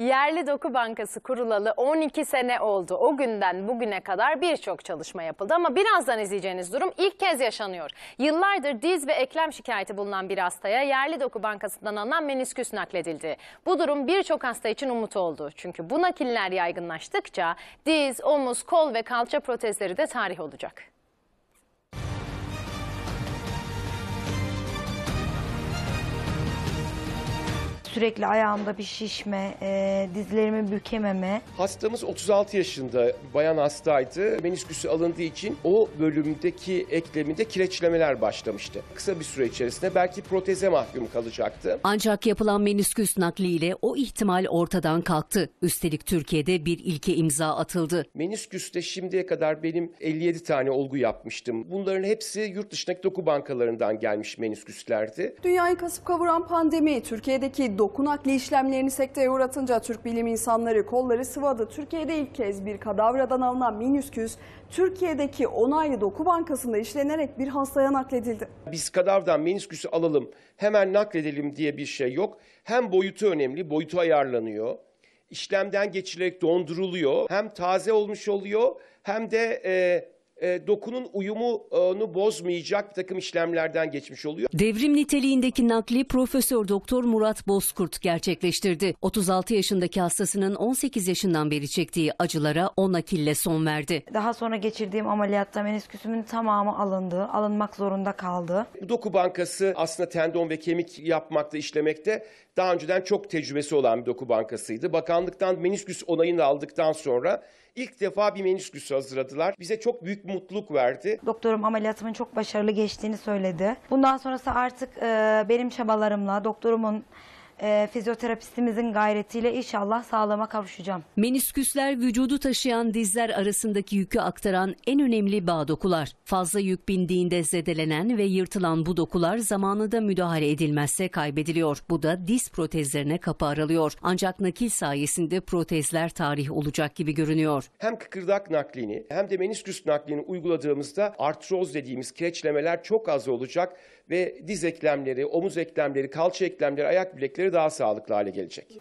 Yerli Doku Bankası kurulalı 12 sene oldu. O günden bugüne kadar birçok çalışma yapıldı ama birazdan izleyeceğiniz durum ilk kez yaşanıyor. Yıllardır diz ve eklem şikayeti bulunan bir hastaya Yerli Doku Bankası'ndan alınan menisküs nakledildi. Bu durum birçok hasta için umut oldu. Çünkü bu nakiller yaygınlaştıkça diz, omuz, kol ve kalça protezleri de tarih olacak. Sürekli ayağımda bir şişme, e, dizlerimi bükememe. Hastamız 36 yaşında bayan hastaydı. Menisküsü alındığı için o bölümdeki ekleminde kireçlemeler başlamıştı. Kısa bir süre içerisinde belki proteze mahkum kalacaktı. Ancak yapılan menisküs nakliyle o ihtimal ortadan kalktı. Üstelik Türkiye'de bir ilke imza atıldı. Menisküste şimdiye kadar benim 57 tane olgu yapmıştım. Bunların hepsi yurt dışındaki doku bankalarından gelmiş menisküslerdi. Dünyayı kasıp kavuran pandemi Türkiye'deki doku dokunakli işlemlerini sekteye uğratınca Türk bilim insanları kolları sıvadı. Türkiye'de ilk kez bir kadavradan alınan minisküs Türkiye'deki onaylı doku bankasında işlenerek bir hastaya nakledildi. Biz kadavradan menisküsü alalım hemen nakledelim diye bir şey yok. Hem boyutu önemli boyutu ayarlanıyor. İşlemden geçirerek donduruluyor. Hem taze olmuş oluyor hem de... E, e, dokunun uyumunu bozmayacak bir takım işlemlerden geçmiş oluyor. Devrim niteliğindeki nakli Profesör Doktor Murat Bozkurt gerçekleştirdi. 36 yaşındaki hastasının 18 yaşından beri çektiği acılara o nakille son verdi. Daha sonra geçirdiğim ameliyatta menisküsümün tamamı alındı. Alınmak zorunda kaldı. Doku Bankası aslında tendon ve kemik yapmakta, işlemekte daha önceden çok tecrübesi olan bir doku bankasıydı. Bakanlıktan menisküs onayını aldıktan sonra ilk defa bir menisküs hazırladılar. Bize çok büyük mutluluk verdi. Doktorum ameliyatımın çok başarılı geçtiğini söyledi. Bundan sonrası artık e, benim çabalarımla, doktorumun e, fizyoterapistimizin gayretiyle inşallah sağlama kavuşacağım. Menisküsler vücudu taşıyan dizler arasındaki yükü aktaran en önemli bağ dokular. Fazla yük bindiğinde zedelenen ve yırtılan bu dokular zamanında müdahale edilmezse kaybediliyor. Bu da diz protezlerine kapı aralıyor. Ancak nakil sayesinde protezler tarih olacak gibi görünüyor. Hem kıkırdak naklini hem de menisküs naklini uyguladığımızda artroz dediğimiz kireçlemeler çok az olacak ve diz eklemleri, omuz eklemleri, kalça eklemleri, ayak bilekleri daha sağlıklı hale gelecek.